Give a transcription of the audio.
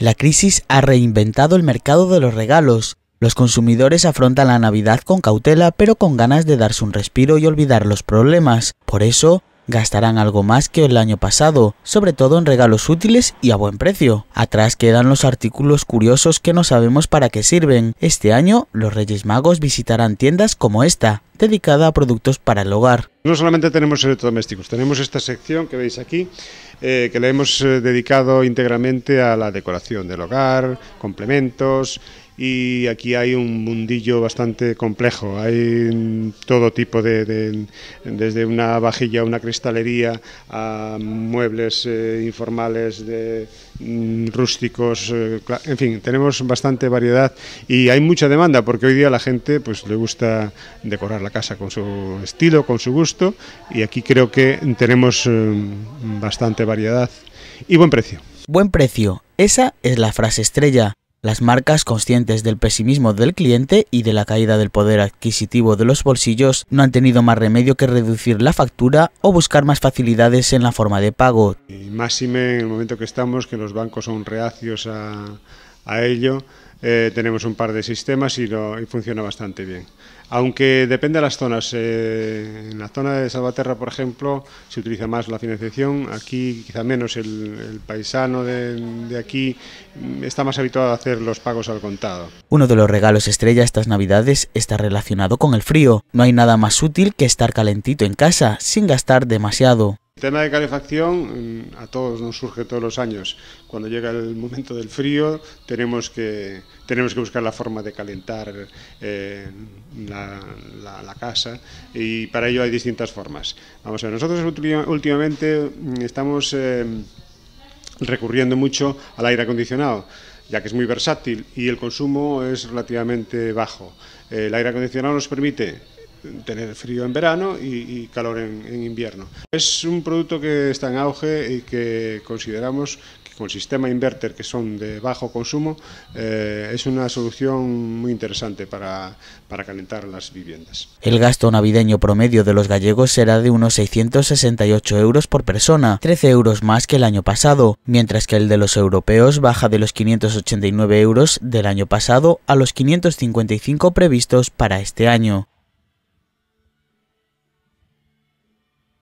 La crisis ha reinventado el mercado de los regalos. Los consumidores afrontan la Navidad con cautela pero con ganas de darse un respiro y olvidar los problemas. Por eso, gastarán algo más que el año pasado, sobre todo en regalos útiles y a buen precio. Atrás quedan los artículos curiosos que no sabemos para qué sirven. Este año, los Reyes Magos visitarán tiendas como esta, dedicada a productos para el hogar. No solamente tenemos electrodomésticos, tenemos esta sección que veis aquí, eh, que la hemos eh, dedicado íntegramente a la decoración del hogar, complementos y aquí hay un mundillo bastante complejo. Hay todo tipo de, desde una vajilla, una cristalería, a muebles eh, informales de mm, rústicos, eh, en fin, tenemos bastante variedad y hay mucha demanda porque hoy día la gente pues le gusta decorar la casa con su estilo, con su gusto y aquí creo que tenemos eh, bastante variedad y buen precio. Buen precio, esa es la frase estrella. Las marcas, conscientes del pesimismo del cliente y de la caída del poder adquisitivo de los bolsillos, no han tenido más remedio que reducir la factura o buscar más facilidades en la forma de pago. máxime en el momento que estamos, que los bancos son reacios a ello, eh, tenemos un par de sistemas y, funciona bastante bien. Aunque depende de las zonas. Eh, en la zona de Salvaterra, por ejemplo, se utiliza más la financiación. Aquí quizá menos el, paisano de, aquí mm, está más habituado a hacer los pagos al contado. Uno de los regalos estrella estas navidades está relacionado con el frío. No hay nada más útil que estar calentito en casa sin gastar demasiado tema de calefacción mm, a todos nos surge todos los años. Cuando llega el momento del frío tenemos que, tenemos que buscar la forma de calentar eh, la, casa y para ello hay distintas formas. Vamos a nosotros últimamente mm, estamos eh, recurriendo mucho al aire acondicionado ya que es muy versátil y el consumo es relativamente bajo. El aire acondicionado nos permite tener frío en verano y, calor en, invierno. Es un producto que está en auge y que consideramos que con sistema inverter, que son de bajo consumo, eh, es una solución muy interesante para, para calentar las viviendas. El gasto navideño promedio de los gallegos será de unos 668 euros por persona, 13 euros más que el año pasado, mientras que el de los europeos baja de los 589 euros del año pasado a los 555 previstos para este año.